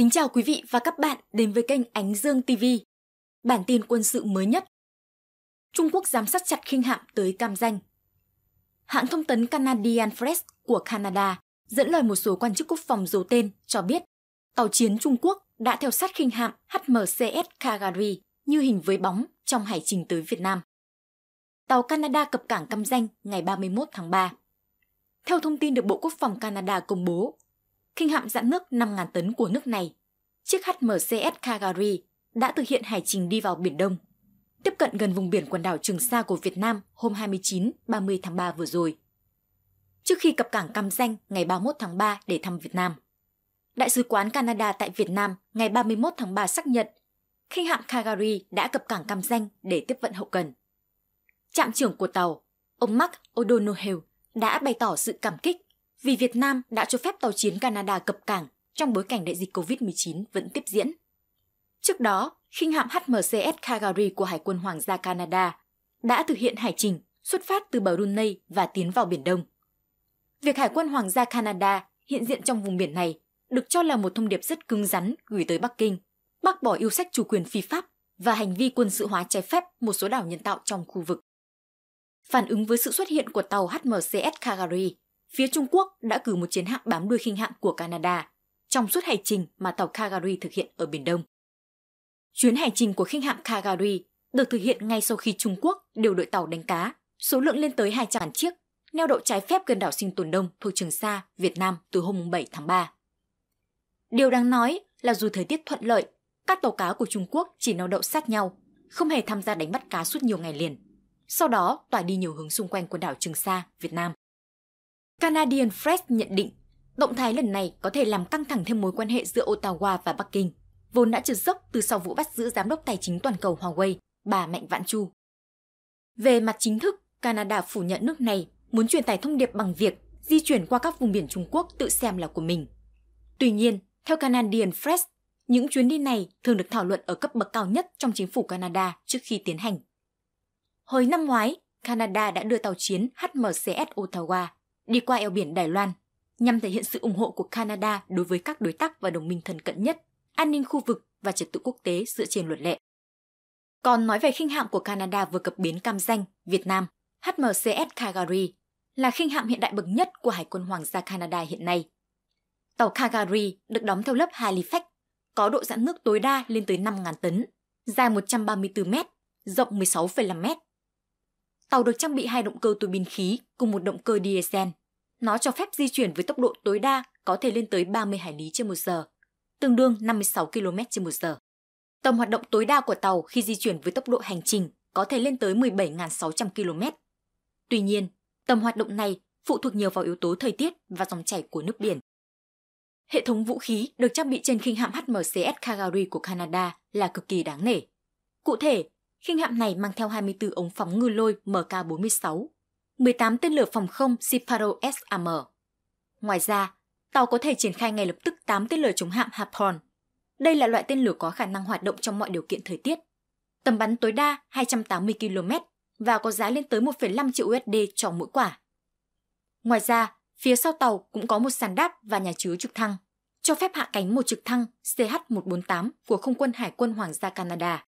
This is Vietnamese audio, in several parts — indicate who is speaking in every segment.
Speaker 1: Kính chào quý vị và các bạn đến với kênh Ánh Dương TV. Bản tin quân sự mới nhất. Trung Quốc giám sát chặt khinh hạm tới cam danh. Hãng thông tấn Canadian Press của Canada dẫn lời một số quan chức quốc phòng giấu tên cho biết tàu chiến Trung Quốc đã theo sát khinh hạm HMCS Calgary như hình với bóng trong hải trình tới Việt Nam. Tàu Canada cập cảng Cam Danh ngày 31 tháng 3. Theo thông tin được Bộ Quốc phòng Canada công bố, Kinh hạm dãn nước 5.000 tấn của nước này, chiếc HMCS Kagari đã thực hiện hải trình đi vào Biển Đông, tiếp cận gần vùng biển quần đảo Trường Sa của Việt Nam hôm 29-30 tháng 3 vừa rồi. Trước khi cập cảng Cam Danh ngày 31 tháng 3 để thăm Việt Nam, Đại sứ quán Canada tại Việt Nam ngày 31 tháng 3 xác nhận khinh hạm Kagari đã cập cảng Cam Danh để tiếp vận hậu cần. Trạm trưởng của tàu, ông Mark O'Donohue đã bày tỏ sự cảm kích vì Việt Nam đã cho phép tàu chiến Canada cập cảng trong bối cảnh đại dịch COVID-19 vẫn tiếp diễn. Trước đó, khinh hạm HMCS Calgary của Hải quân Hoàng gia Canada đã thực hiện hải trình xuất phát từ Brunei và tiến vào Biển Đông. Việc Hải quân Hoàng gia Canada hiện diện trong vùng biển này được cho là một thông điệp rất cứng rắn gửi tới Bắc Kinh, bác bỏ yêu sách chủ quyền phi pháp và hành vi quân sự hóa trái phép một số đảo nhân tạo trong khu vực. Phản ứng với sự xuất hiện của tàu HMCS Calgary phía Trung Quốc đã cử một chiến hạm bám đuôi khinh hạm của Canada trong suốt hành trình mà tàu Calgary thực hiện ở Biển Đông. Chuyến hành trình của khinh hạm Calgary được thực hiện ngay sau khi Trung Quốc điều đội tàu đánh cá, số lượng lên tới 200 chiếc, neo đậu trái phép gần đảo Sinh Tồn Đông thuộc Trường Sa, Việt Nam từ hôm 7 tháng 3. Điều đáng nói là dù thời tiết thuận lợi, các tàu cá của Trung Quốc chỉ neo đậu sát nhau, không hề tham gia đánh bắt cá suốt nhiều ngày liền. Sau đó tỏa đi nhiều hướng xung quanh quần đảo Trường Sa, Việt Nam. Canadian Press nhận định, động thái lần này có thể làm căng thẳng thêm mối quan hệ giữa Ottawa và Bắc Kinh, vốn đã trượt dốc từ sau vụ bắt giữ giám đốc tài chính toàn cầu Huawei, bà Mạnh Vạn Chu. Về mặt chính thức, Canada phủ nhận nước này muốn truyền tải thông điệp bằng việc di chuyển qua các vùng biển Trung Quốc tự xem là của mình. Tuy nhiên, theo Canadian Press, những chuyến đi này thường được thảo luận ở cấp bậc cao nhất trong chính phủ Canada trước khi tiến hành. Hồi năm ngoái, Canada đã đưa tàu chiến HMCS Ottawa đi qua eo biển Đài Loan, nhằm thể hiện sự ủng hộ của Canada đối với các đối tác và đồng minh thân cận nhất, an ninh khu vực và trật tự quốc tế dựa trên luật lệ. Còn nói về khinh hạm của Canada vừa cập bến cam danh, Việt Nam, HMCS Calgary là khinh hạm hiện đại bậc nhất của Hải quân Hoàng gia Canada hiện nay. Tàu Calgary được đóng theo lớp Halifax, có độ giãn nước tối đa lên tới 5.000 tấn, dài 134 mét, rộng 16,5 mét. Tàu được trang bị hai động cơ tuabin khí cùng một động cơ diesel. Nó cho phép di chuyển với tốc độ tối đa có thể lên tới 30 hải lý trên một giờ, tương đương 56 km trên một giờ. Tầm hoạt động tối đa của tàu khi di chuyển với tốc độ hành trình có thể lên tới 17.600 km. Tuy nhiên, tầm hoạt động này phụ thuộc nhiều vào yếu tố thời tiết và dòng chảy của nước biển. Hệ thống vũ khí được trang bị trên khinh hạm HMCS Calgary của Canada là cực kỳ đáng nể. Cụ thể, khinh hạm này mang theo 24 ống phóng ngư lôi MK-46 18 tên lửa phòng không Siparo SAM. Ngoài ra, tàu có thể triển khai ngay lập tức 8 tên lửa chống hạm Harpoon. Đây là loại tên lửa có khả năng hoạt động trong mọi điều kiện thời tiết. Tầm bắn tối đa 280 km và có giá lên tới 1,5 triệu USD cho mỗi quả. Ngoài ra, phía sau tàu cũng có một sàn đáp và nhà chứa trực thăng, cho phép hạ cánh một trực thăng CH-148 của Không quân Hải quân Hoàng gia Canada.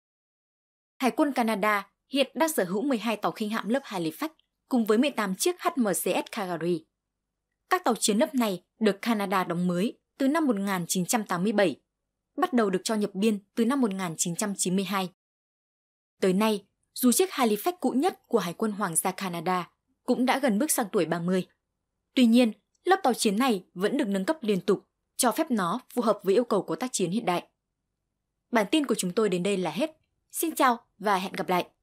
Speaker 1: Hải quân Canada hiện đang sở hữu 12 tàu khinh hạm lớp Halifax cùng với 18 chiếc HMCS Calgary. Các tàu chiến lớp này được Canada đóng mới từ năm 1987, bắt đầu được cho nhập biên từ năm 1992. Tới nay, dù chiếc Halifax cũ nhất của Hải quân Hoàng gia Canada cũng đã gần bước sang tuổi 30. Tuy nhiên, lớp tàu chiến này vẫn được nâng cấp liên tục, cho phép nó phù hợp với yêu cầu của tác chiến hiện đại. Bản tin của chúng tôi đến đây là hết. Xin chào và hẹn gặp lại!